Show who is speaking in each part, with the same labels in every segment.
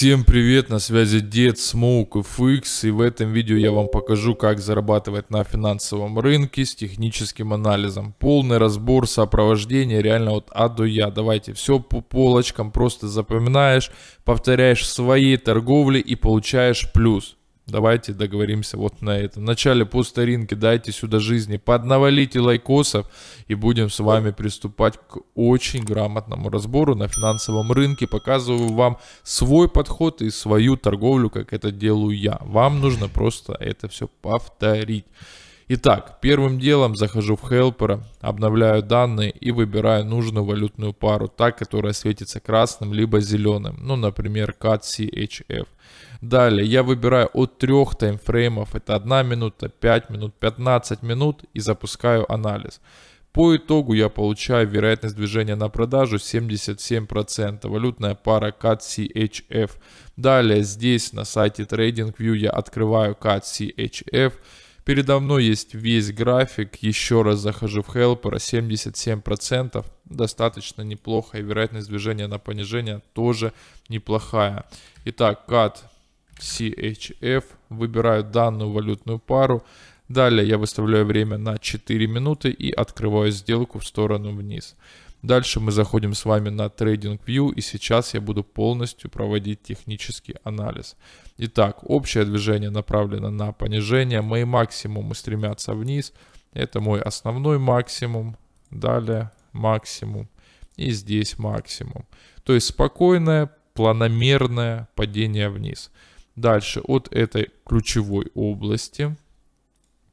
Speaker 1: Всем привет, на связи Дед Смоук FX и в этом видео я вам покажу, как зарабатывать на финансовом рынке с техническим анализом. Полный разбор сопровождения реально от А до Я. Давайте все по полочкам, просто запоминаешь, повторяешь в своей торговле и получаешь плюс. Давайте договоримся вот на этом. В начале по старинке дайте сюда жизни, поднавалите лайкосов и будем с вами приступать к очень грамотному разбору на финансовом рынке. Показываю вам свой подход и свою торговлю, как это делаю я. Вам нужно просто это все повторить. Итак, первым делом захожу в хелпера, обновляю данные и выбираю нужную валютную пару, та, которая светится красным либо зеленым, ну, например, CAT CHF. Далее я выбираю от трех таймфреймов, это 1 минута, 5 минут, 15 минут и запускаю анализ. По итогу я получаю вероятность движения на продажу 77%. Валютная пара CAT CHF. Далее здесь на сайте TradingView я открываю CAT CHF. Передо мной есть весь график. Еще раз захожу в Helper. 77%. Достаточно неплохо. И вероятность движения на понижение тоже неплохая. Итак, CAT CHF, выбираю данную валютную пару. Далее я выставляю время на 4 минуты и открываю сделку в сторону вниз. Дальше мы заходим с вами на Trading View и сейчас я буду полностью проводить технический анализ. Итак, общее движение направлено на понижение. Мои максимумы стремятся вниз. Это мой основной максимум. Далее максимум. И здесь максимум. То есть спокойное, планомерное падение вниз. Дальше от этой ключевой области,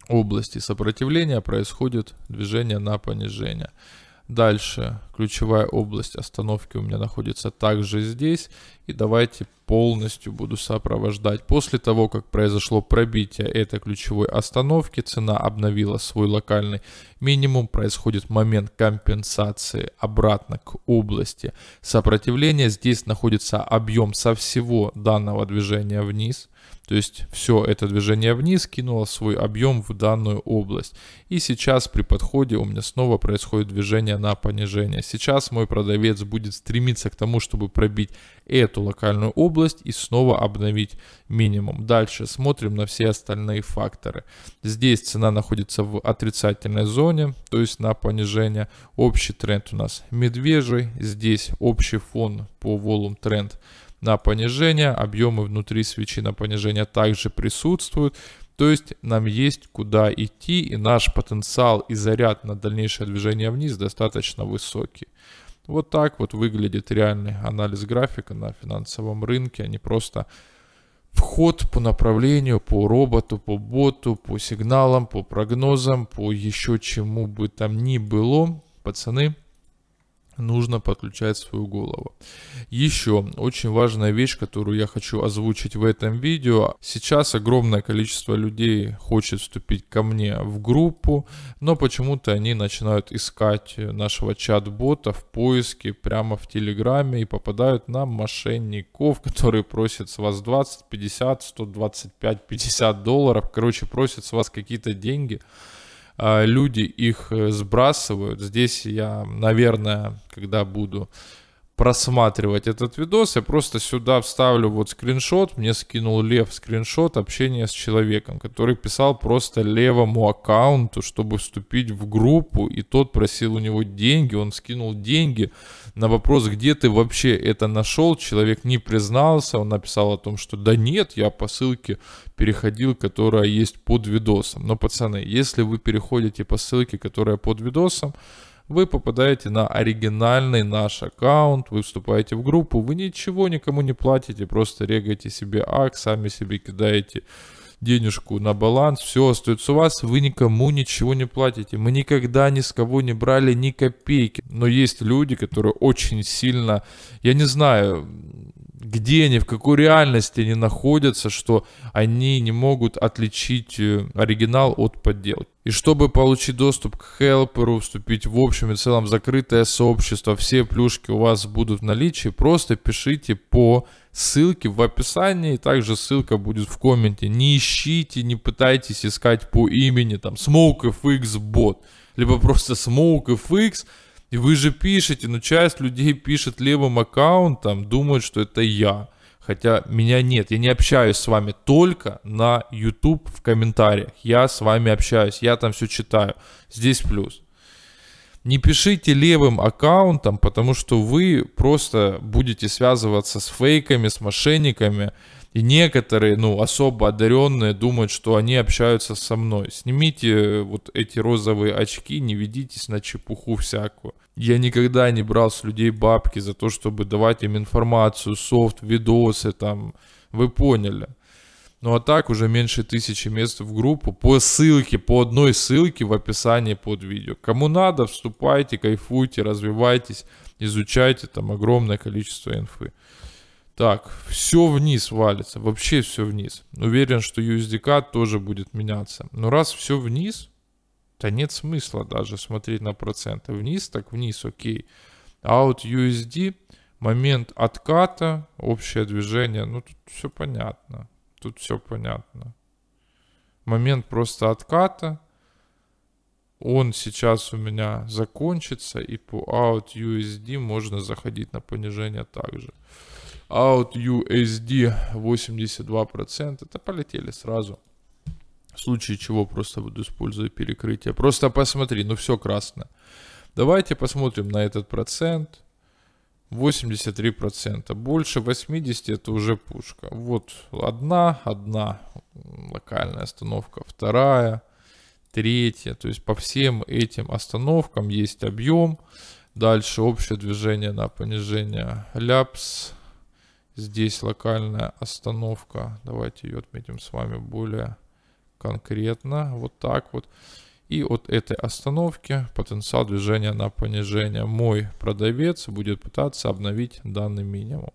Speaker 1: области сопротивления происходит движение на понижение. Дальше Ключевая область остановки у меня находится также здесь. И давайте полностью буду сопровождать. После того, как произошло пробитие этой ключевой остановки, цена обновила свой локальный минимум. Происходит момент компенсации обратно к области сопротивления. Здесь находится объем со всего данного движения вниз. То есть все это движение вниз кинуло свой объем в данную область. И сейчас при подходе у меня снова происходит движение на понижение. Сейчас мой продавец будет стремиться к тому, чтобы пробить эту локальную область и снова обновить минимум. Дальше смотрим на все остальные факторы. Здесь цена находится в отрицательной зоне, то есть на понижение. Общий тренд у нас медвежий. Здесь общий фон по волум тренд на понижение. Объемы внутри свечи на понижение также присутствуют. То есть нам есть куда идти, и наш потенциал и заряд на дальнейшее движение вниз достаточно высокий. Вот так вот выглядит реальный анализ графика на финансовом рынке, а не просто вход по направлению, по роботу, по боту, по сигналам, по прогнозам, по еще чему бы там ни было. Пацаны, нужно подключать свою голову. Еще очень важная вещь, которую я хочу озвучить в этом видео. Сейчас огромное количество людей хочет вступить ко мне в группу, но почему-то они начинают искать нашего чат-бота в поиске прямо в Телеграме и попадают на мошенников, которые просят с вас 20, 50, 125, 50 долларов. Короче, просят с вас какие-то деньги. А, люди их э, сбрасывают. Здесь я, наверное, когда буду просматривать этот видос. Я просто сюда вставлю вот скриншот. Мне скинул Лев скриншот общения с человеком, который писал просто левому аккаунту, чтобы вступить в группу. И тот просил у него деньги. Он скинул деньги. На вопрос, где ты вообще это нашел, человек не признался. Он написал о том, что да нет, я по ссылке переходил, которая есть под видосом. Но, пацаны, если вы переходите по ссылке, которая под видосом, вы попадаете на оригинальный наш аккаунт, вы вступаете в группу, вы ничего никому не платите, просто регаете себе ак, сами себе кидаете денежку на баланс, все остается у вас, вы никому ничего не платите. Мы никогда ни с кого не брали ни копейки. Но есть люди, которые очень сильно, я не знаю, где они, в какой реальности они находятся, что они не могут отличить э, оригинал от подделки. И чтобы получить доступ к хелперу, вступить в общем и целом закрытое сообщество, все плюшки у вас будут в наличии, просто пишите по ссылке в описании, и также ссылка будет в комменте. Не ищите, не пытайтесь искать по имени, там, smokefxbot либо просто SmokeFX, и вы же пишете, но ну, часть людей пишет левым аккаунтом, думают, что это я. Хотя меня нет, я не общаюсь с вами только на YouTube в комментариях. Я с вами общаюсь, я там все читаю. Здесь плюс. Не пишите левым аккаунтом, потому что вы просто будете связываться с фейками, с мошенниками. И некоторые, ну, особо одаренные думают, что они общаются со мной. Снимите э, вот эти розовые очки, не ведитесь на чепуху всякую. Я никогда не брал с людей бабки за то, чтобы давать им информацию, софт, видосы там. Вы поняли. Ну а так уже меньше тысячи мест в группу по ссылке, по одной ссылке в описании под видео. Кому надо, вступайте, кайфуйте, развивайтесь, изучайте там огромное количество инфы. Так, все вниз валится, вообще все вниз. Уверен, что USDK тоже будет меняться. Но раз все вниз, то нет смысла даже смотреть на проценты. Вниз так вниз, окей. А вот USD, момент отката, общее движение, ну тут все понятно. Тут все понятно. Момент просто отката. Он сейчас у меня закончится, и по Out а USD можно заходить на понижение также. Out USD 82%. Это полетели сразу. В случае чего просто буду использовать перекрытие. Просто посмотри, ну все красно. Давайте посмотрим на этот процент. 83%. Больше 80% это уже пушка. Вот одна, одна локальная остановка, вторая, третья. То есть по всем этим остановкам есть объем. Дальше общее движение на понижение. Ляпс, Здесь локальная остановка. Давайте ее отметим с вами более конкретно. Вот так вот. И от этой остановки потенциал движения на понижение. Мой продавец будет пытаться обновить данный минимум.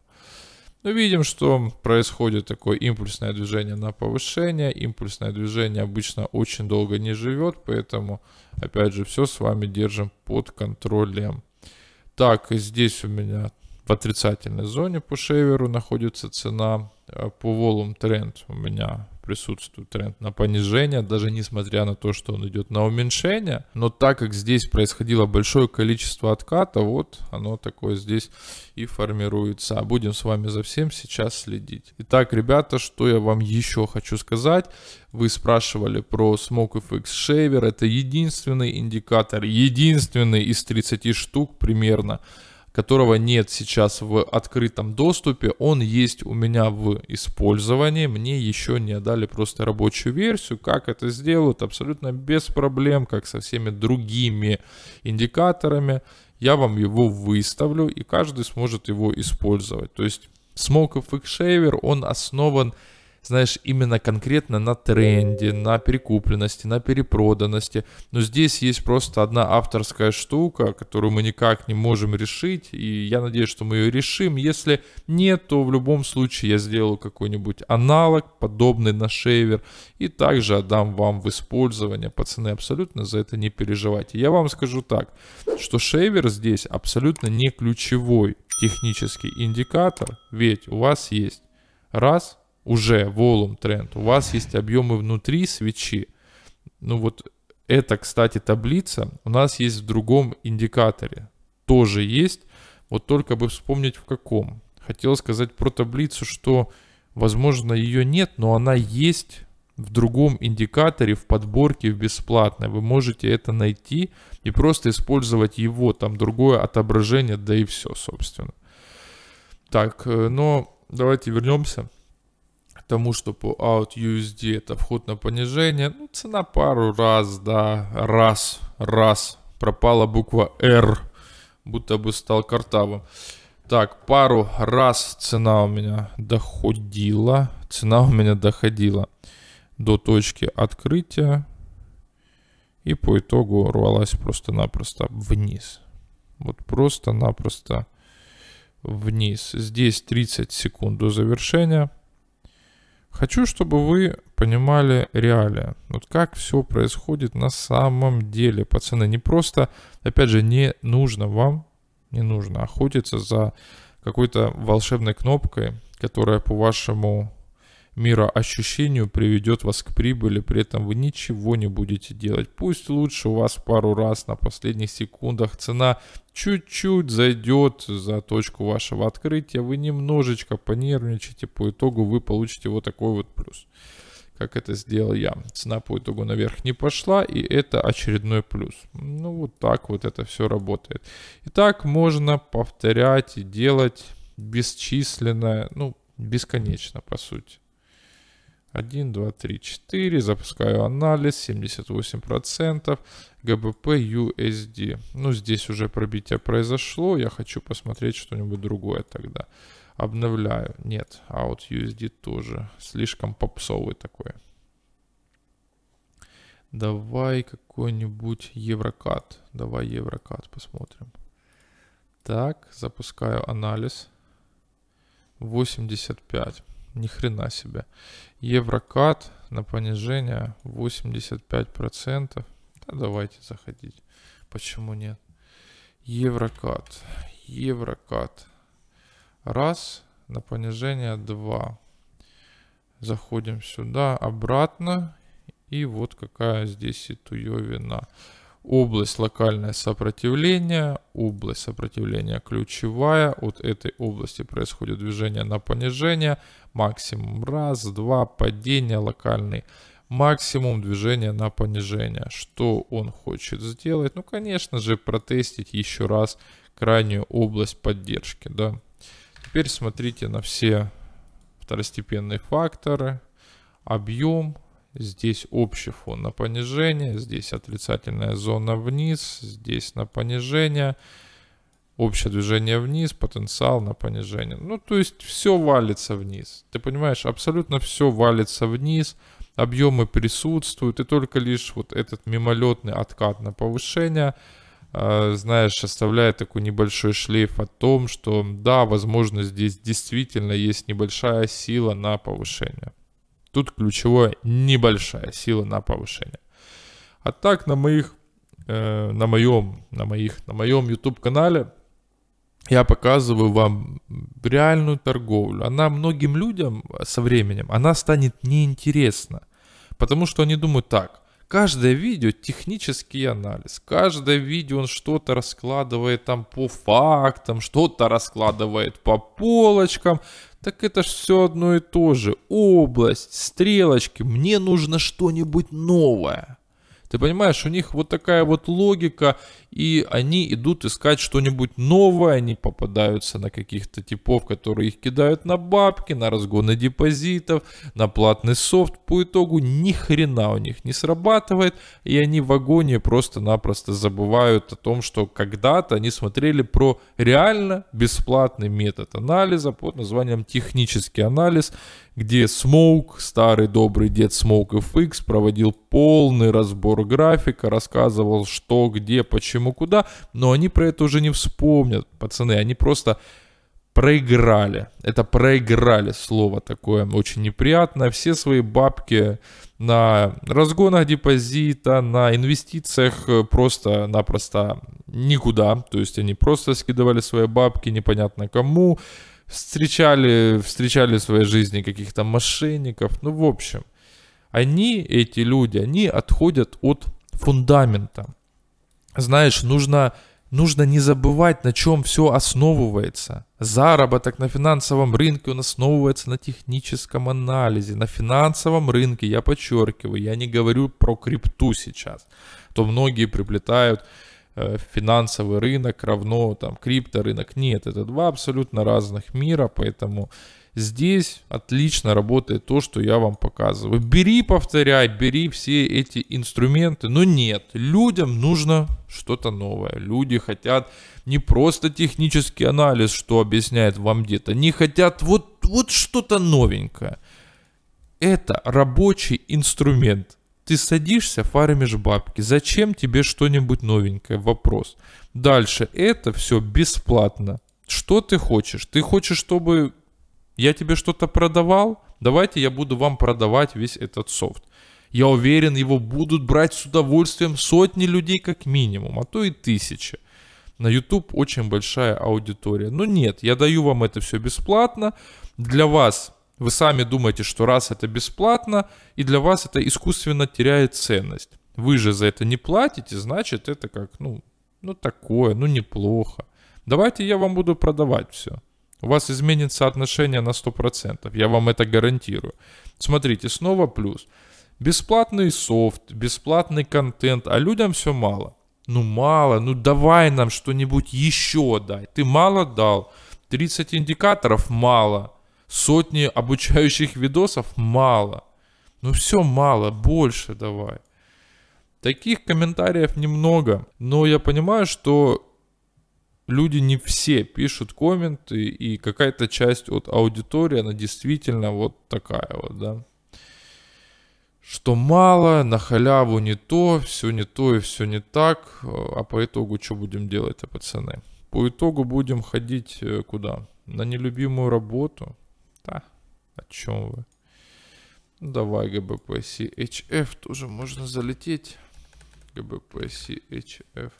Speaker 1: Но ну, видим, что происходит такое импульсное движение на повышение. Импульсное движение обычно очень долго не живет, поэтому, опять же, все с вами держим под контролем. Так, здесь у меня в отрицательной зоне по шеверу находится цена, э, по волум тренд у меня присутствует тренд на понижение, даже несмотря на то, что он идет на уменьшение. Но так как здесь происходило большое количество отката, вот оно такое здесь и формируется. Будем с вами за всем сейчас следить. Итак, ребята, что я вам еще хочу сказать. Вы спрашивали про Smoke FX Shaver. Это единственный индикатор, единственный из 30 штук примерно, которого нет сейчас в открытом доступе. Он есть у меня в использовании. Мне еще не дали просто рабочую версию. Как это сделают? Абсолютно без проблем, как со всеми другими индикаторами. Я вам его выставлю, и каждый сможет его использовать. То есть SmokeFX Shaver, он основан знаешь, именно конкретно на тренде, на перекупленности, на перепроданности. Но здесь есть просто одна авторская штука, которую мы никак не можем решить, и я надеюсь, что мы ее решим. Если нет, то в любом случае я сделаю какой-нибудь аналог, подобный на шейвер, и также отдам вам в использование. Пацаны, абсолютно за это не переживайте. Я вам скажу так, что шейвер здесь абсолютно не ключевой технический индикатор, ведь у вас есть раз – уже волум тренд, у вас есть объемы внутри свечи. Ну вот это кстати, таблица у нас есть в другом индикаторе. Тоже есть, вот только бы вспомнить в каком. Хотел сказать про таблицу, что, возможно, ее нет, но она есть в другом индикаторе, в подборке, в бесплатной. Вы можете это найти и просто использовать его. Там другое отображение, да и все, собственно. Так, э, но давайте вернемся тому, что по OutUSD это вход на понижение. Ну, цена пару раз, да, раз, раз. Пропала буква R, будто бы стал картавым. Так, пару раз цена у меня доходила. Цена у меня доходила до точки открытия. И по итогу рвалась просто-напросто вниз. Вот просто-напросто вниз. Здесь 30 секунд до завершения. Хочу, чтобы вы понимали реалии. Вот как все происходит на самом деле, пацаны. Не просто, опять же, не нужно вам, не нужно а охотиться за какой-то волшебной кнопкой, которая по вашему мироощущению приведет вас к прибыли, при этом вы ничего не будете делать. Пусть лучше у вас пару раз на последних секундах цена чуть-чуть зайдет за точку вашего открытия, вы немножечко понервничаете, по итогу вы получите вот такой вот плюс как это сделал я. Цена по итогу наверх не пошла, и это очередной плюс. Ну, вот так вот это все работает. И так можно повторять и делать бесчисленное, ну, бесконечно, по сути. 1, 2, 3, 4. Запускаю анализ. 78%. ГБП USD. Ну, здесь уже пробитие произошло. Я хочу посмотреть что-нибудь другое тогда. Обновляю. Нет, а вот USD тоже. Слишком попсовый такой. Давай какой-нибудь Еврокат. Давай Еврокат посмотрим. Так, запускаю анализ. 85. Ни хрена себе. Еврокат на понижение 85%. Да давайте заходить. Почему нет? Еврокат. Еврокат. Раз. На понижение 2. Заходим сюда, обратно. И вот какая здесь и туевина. Область локальное сопротивление, область сопротивления ключевая. От этой области происходит движение на понижение максимум. Раз, два, падение локальный максимум движения на понижение. Что он хочет сделать? Ну, конечно же, протестить еще раз крайнюю область поддержки. Да. Теперь смотрите на все второстепенные факторы. Объем. Здесь общий фон на понижение. Здесь отрицательная зона вниз. Здесь на понижение общее движение вниз, потенциал на понижение. Ну, то есть все валится вниз. Ты понимаешь, абсолютно все валится вниз, объемы присутствуют, и только лишь вот этот мимолетный откат на повышение, э, знаешь, оставляет такой небольшой шлейф о том, что да, возможно, здесь действительно есть небольшая сила на повышение. Тут ключевое небольшая сила на повышение. А так на моих, э, на моем, на моих, на моем YouTube канале я показываю вам реальную торговлю. Она многим людям со временем, она станет неинтересна. Потому что они думают так, каждое видео технический анализ, каждое видео он что-то раскладывает там по фактам, что-то раскладывает по полочкам. Так это же все одно и то же. Область, стрелочки, мне нужно что-нибудь новое. Ты понимаешь, у них вот такая вот логика, и они идут искать что-нибудь новое, они попадаются на каких-то типов, которые их кидают на бабки, на разгоны депозитов, на платный софт. По итогу ни хрена у них не срабатывает, и они в агонии просто-напросто забывают о том, что когда-то они смотрели про реально бесплатный метод анализа под названием технический анализ, где Смоук, старый добрый дед Смоук FX проводил полный разбор графика, рассказывал что, где, почему, куда, но они про это уже не вспомнят, пацаны, они просто проиграли. Это проиграли слово такое очень неприятное. Все свои бабки на разгонах депозита, на инвестициях э, просто-напросто никуда. То есть они просто скидывали свои бабки непонятно кому, встречали, встречали в своей жизни каких-то мошенников. Ну, в общем, они, эти люди, они отходят от фундамента. Знаешь, нужно, нужно не забывать, на чем все основывается. Заработок на финансовом рынке, он основывается на техническом анализе. На финансовом рынке, я подчеркиваю, я не говорю про крипту сейчас. То многие приплетают э, финансовый рынок равно там крипторынок. Нет, это два абсолютно разных мира, поэтому Здесь отлично работает то, что я вам показываю. Бери, повторяй, бери все эти инструменты. Но нет, людям нужно что-то новое. Люди хотят не просто технический анализ, что объясняет вам где-то. Они хотят вот, вот что-то новенькое. Это рабочий инструмент. Ты садишься, фармишь бабки. Зачем тебе что-нибудь новенькое? Вопрос. Дальше. Это все бесплатно. Что ты хочешь? Ты хочешь, чтобы я тебе что-то продавал? Давайте я буду вам продавать весь этот софт. Я уверен, его будут брать с удовольствием сотни людей как минимум, а то и тысячи. На YouTube очень большая аудитория. Но ну нет, я даю вам это все бесплатно. Для вас вы сами думаете, что раз это бесплатно, и для вас это искусственно теряет ценность. Вы же за это не платите, значит это как, ну, ну такое, ну неплохо. Давайте я вам буду продавать все у вас изменится отношение на 100%, я вам это гарантирую. Смотрите, снова плюс. Бесплатный софт, бесплатный контент, а людям все мало. Ну мало, ну давай нам что-нибудь еще дай. Ты мало дал. 30 индикаторов мало. Сотни обучающих видосов мало. Ну все мало, больше давай. Таких комментариев немного, но я понимаю, что люди не все пишут комменты, и какая-то часть от аудитории, она действительно вот такая вот, да. Что мало, на халяву не то, все не то и все не так. А по итогу что будем делать-то, а, пацаны? По итогу будем ходить э, куда? На нелюбимую работу? Да, о чем вы? Ну, давай GBP CHF, тоже можно залететь. GBP CHF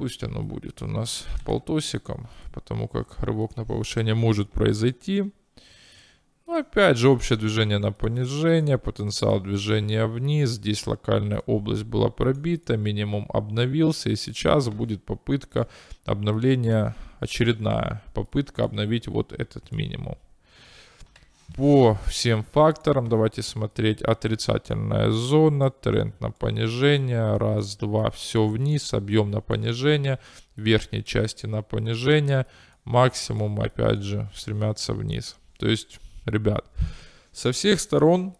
Speaker 1: пусть оно будет у нас полтосиком, потому как рывок на повышение может произойти. Но ну, опять же, общее движение на понижение, потенциал движения вниз. Здесь локальная область была пробита, минимум обновился. И сейчас будет попытка обновления, очередная попытка обновить вот этот минимум по всем факторам давайте смотреть. Отрицательная зона, тренд на понижение. Раз, два, все вниз, объем на понижение, верхней части на понижение. Максимум опять же стремятся вниз. То есть, ребят, со всех сторон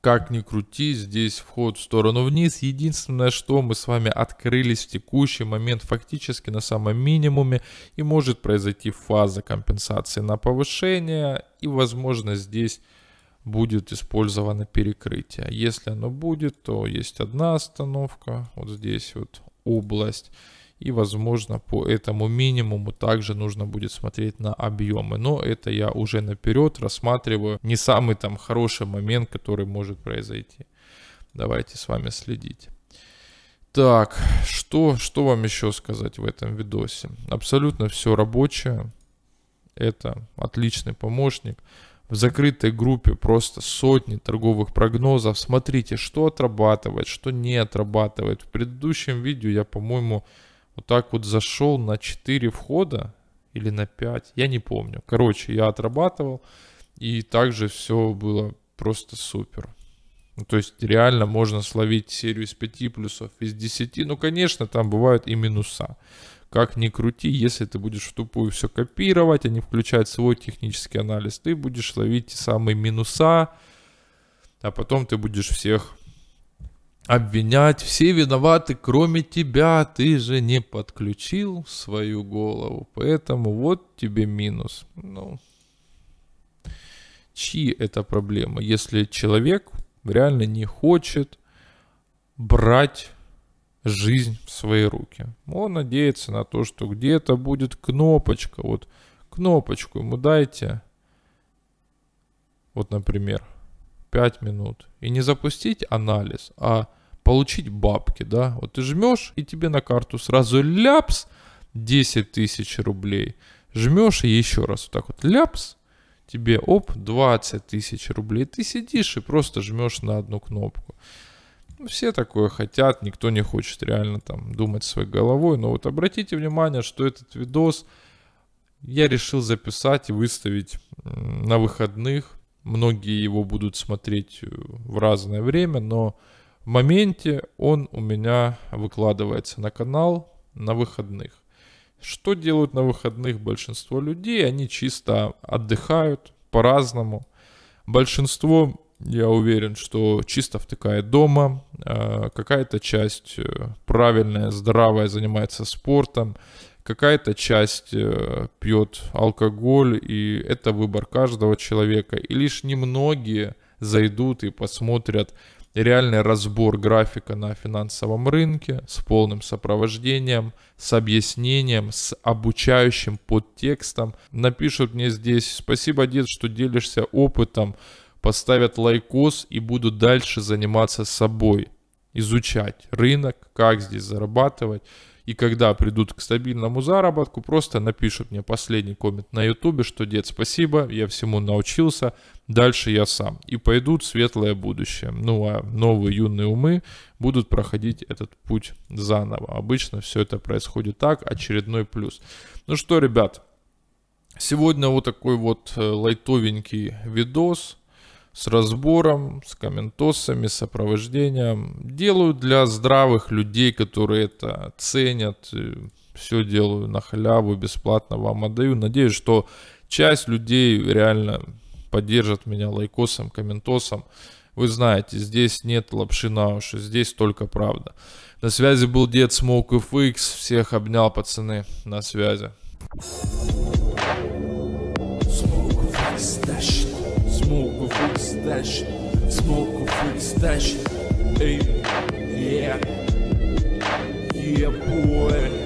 Speaker 1: как ни крути, здесь вход в сторону вниз. Единственное, что мы с вами открылись в текущий момент фактически на самом минимуме и может произойти фаза компенсации на повышение и возможно здесь будет использовано перекрытие. Если оно будет, то есть одна остановка, вот здесь вот область. И, возможно, по этому минимуму также нужно будет смотреть на объемы. Но это я уже наперед рассматриваю не самый там хороший момент, который может произойти. Давайте с вами следить. Так, что, что вам еще сказать в этом видосе? Абсолютно все рабочее. Это отличный помощник. В закрытой группе просто сотни торговых прогнозов. Смотрите, что отрабатывает, что не отрабатывает. В предыдущем видео я, по-моему, вот так вот зашел на 4 входа или на 5, я не помню. Короче, я отрабатывал, и также все было просто супер. Ну, то есть реально можно словить серию из 5 плюсов, из 10. Ну, конечно, там бывают и минуса. Как ни крути, если ты будешь в тупую все копировать, а не включать свой технический анализ, ты будешь ловить те самые минуса, а потом ты будешь всех обвинять, все виноваты, кроме тебя, ты же не подключил свою голову, поэтому вот тебе минус. Ну, чьи это проблема, если человек реально не хочет брать жизнь в свои руки. Он надеется на то, что где-то будет кнопочка, вот кнопочку ему дайте, вот, например, 5 минут, и не запустить анализ, а получить бабки, да. Вот ты жмешь, и тебе на карту сразу ляпс 10 тысяч рублей. Жмешь и еще раз вот так вот ляпс, тебе оп, 20 тысяч рублей. Ты сидишь и просто жмешь на одну кнопку. Ну, все такое хотят, никто не хочет реально там думать своей головой. Но вот обратите внимание, что этот видос я решил записать и выставить на выходных. Многие его будут смотреть э, в разное время, но моменте он у меня выкладывается на канал на выходных. Что делают на выходных большинство людей? Они чисто отдыхают по-разному. Большинство, я уверен, что чисто втыкает дома. Э, какая-то часть э, правильная, здравая занимается спортом. Какая-то часть э, пьет алкоголь, и это выбор каждого человека. И лишь немногие зайдут и посмотрят реальный разбор графика на финансовом рынке с полным сопровождением, с объяснением, с обучающим подтекстом. Напишут мне здесь «Спасибо, дед, что делишься опытом», поставят лайкос и буду дальше заниматься собой, изучать рынок, как здесь зарабатывать и когда придут к стабильному заработку, просто напишут мне последний коммент на ютубе, что дед, спасибо, я всему научился, дальше я сам. И пойдут в светлое будущее. Ну а новые юные умы будут проходить этот путь заново. Обычно все это происходит так, очередной плюс. Ну что, ребят, сегодня вот такой вот э, лайтовенький видос с разбором, с комментосами, сопровождением. Делаю для здравых людей, которые это ценят. Э, Все делаю на халяву, бесплатно вам отдаю. Надеюсь, что часть людей реально поддержат меня лайкосом, комментосом. Вы знаете, здесь нет лапши на уши, здесь только правда. На связи был Дед Смоук FX. Всех обнял, пацаны, на связи. Smoke smoke a weed stash, smoke a weed stash. Hey, yeah, yeah, boy.